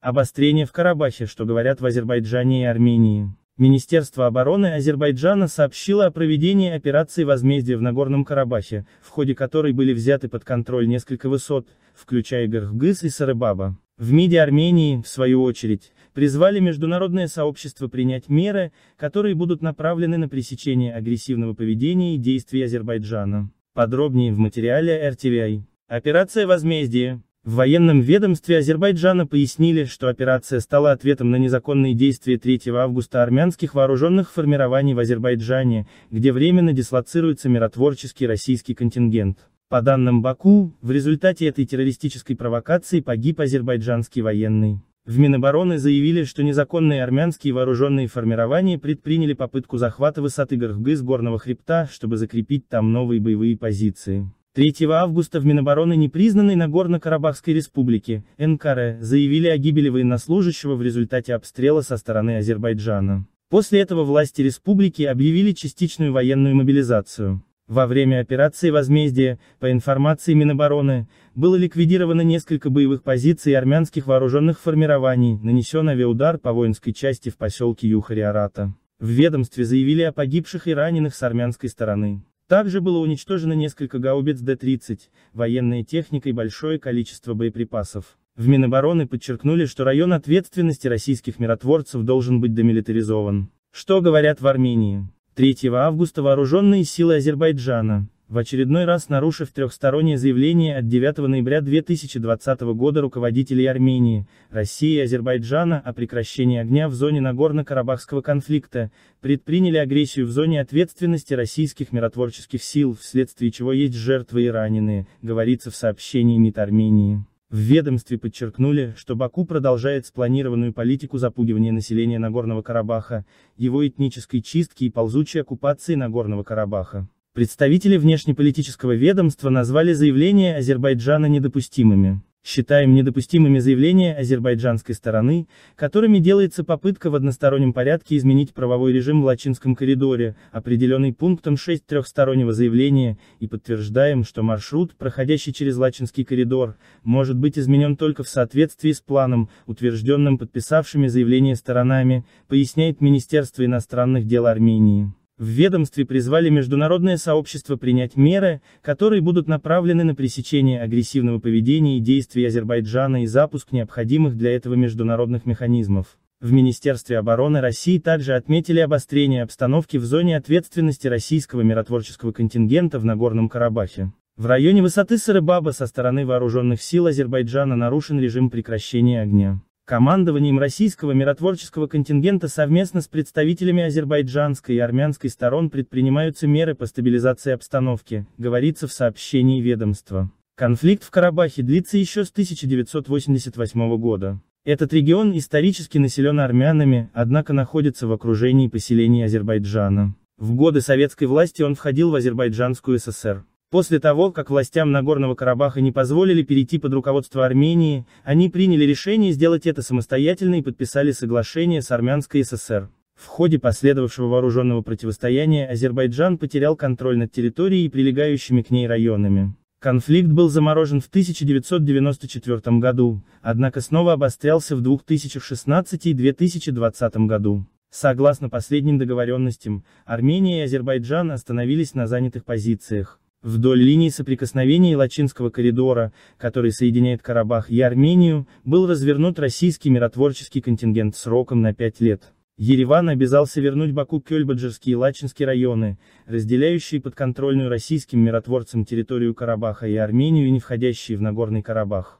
Обострение в Карабахе, что говорят в Азербайджане и Армении. Министерство обороны Азербайджана сообщило о проведении операции возмездия в Нагорном Карабахе, в ходе которой были взяты под контроль несколько высот, включая Гархгыс и Сарыбаба. В МИДе Армении, в свою очередь, призвали международное сообщество принять меры, которые будут направлены на пресечение агрессивного поведения и действий Азербайджана. Подробнее в материале RTVI. Операция возмездия. В военном ведомстве Азербайджана пояснили, что операция стала ответом на незаконные действия 3 августа армянских вооруженных формирований в Азербайджане, где временно дислоцируется миротворческий российский контингент. По данным Баку, в результате этой террористической провокации погиб азербайджанский военный. В Минобороны заявили, что незаконные армянские вооруженные формирования предприняли попытку захвата высоты Горхгы с горного хребта, чтобы закрепить там новые боевые позиции. 3 августа в Минобороны непризнанной Нагорно-Карабахской республики, НКР, заявили о гибели военнослужащего в результате обстрела со стороны Азербайджана. После этого власти республики объявили частичную военную мобилизацию. Во время операции «Возмездие», по информации Минобороны, было ликвидировано несколько боевых позиций армянских вооруженных формирований, нанесен авиаудар по воинской части в поселке Юхари-Арата. В ведомстве заявили о погибших и раненых с армянской стороны. Также было уничтожено несколько гаубиц Д-30, военная техника и большое количество боеприпасов. В Минобороны подчеркнули, что район ответственности российских миротворцев должен быть демилитаризован. Что говорят в Армении? 3 августа вооруженные силы Азербайджана, в очередной раз нарушив трехстороннее заявление от 9 ноября 2020 года руководителей Армении, России и Азербайджана о прекращении огня в зоне Нагорно-Карабахского конфликта, предприняли агрессию в зоне ответственности российских миротворческих сил, вследствие чего есть жертвы и раненые, говорится в сообщении МИД Армении. В ведомстве подчеркнули, что Баку продолжает спланированную политику запугивания населения Нагорного Карабаха, его этнической чистки и ползучей оккупации Нагорного Карабаха. Представители внешнеполитического ведомства назвали заявления Азербайджана недопустимыми. Считаем недопустимыми заявления азербайджанской стороны, которыми делается попытка в одностороннем порядке изменить правовой режим в Лачинском коридоре, определенный пунктом 6 трехстороннего заявления, и подтверждаем, что маршрут, проходящий через Лачинский коридор, может быть изменен только в соответствии с планом, утвержденным подписавшими заявление сторонами, поясняет Министерство иностранных дел Армении. В ведомстве призвали международное сообщество принять меры, которые будут направлены на пресечение агрессивного поведения и действий Азербайджана и запуск необходимых для этого международных механизмов. В Министерстве обороны России также отметили обострение обстановки в зоне ответственности российского миротворческого контингента в Нагорном Карабахе. В районе высоты Сырыбаба со стороны вооруженных сил Азербайджана нарушен режим прекращения огня. Командованием российского миротворческого контингента совместно с представителями азербайджанской и армянской сторон предпринимаются меры по стабилизации обстановки, говорится в сообщении ведомства. Конфликт в Карабахе длится еще с 1988 года. Этот регион исторически населен армянами, однако находится в окружении поселений Азербайджана. В годы советской власти он входил в Азербайджанскую ССР. После того, как властям Нагорного Карабаха не позволили перейти под руководство Армении, они приняли решение сделать это самостоятельно и подписали соглашение с Армянской ССР. В ходе последовавшего вооруженного противостояния Азербайджан потерял контроль над территорией и прилегающими к ней районами. Конфликт был заморожен в 1994 году, однако снова обострялся в 2016 и 2020 году. Согласно последним договоренностям, Армения и Азербайджан остановились на занятых позициях. Вдоль линии соприкосновения Лачинского коридора, который соединяет Карабах и Армению, был развернут российский миротворческий контингент сроком на пять лет. Ереван обязался вернуть Баку Кёльбаджирский и Лачинские районы, разделяющие подконтрольную российским миротворцам территорию Карабаха и Армению и не входящие в Нагорный Карабах.